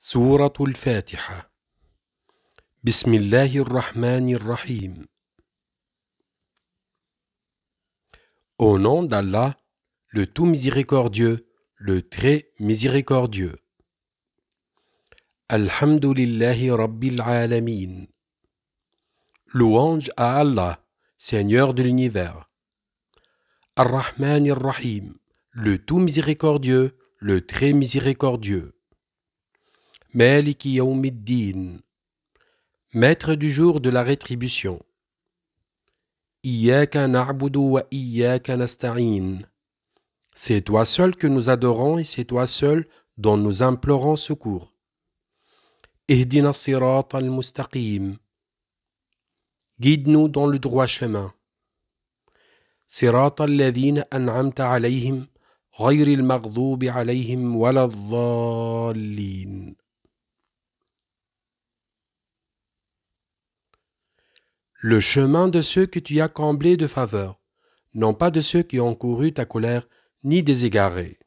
سورة الفاتحة fatiha rahman الرحمن rahim Au nom d'Allah, le tout miséricordieux, le très miséricordieux. Alhamdulillahi Rabbil Alamin. Louange à Allah, Seigneur de l'univers. Ar-Rahman Rahim, le tout miséricordieux, le très miséricordieux. Maître du jour de la rétribution. C'est toi seul que nous adorons et c'est toi seul dont nous implorons secours. Guide-nous dans le droit chemin. صراط الذين أنعمت عليهم غير المغضوب عليهم ولا الضالين le chemin de ceux que tu as comblés de faveur, non pas de ceux qui ont couru ta colère, ni des égarés.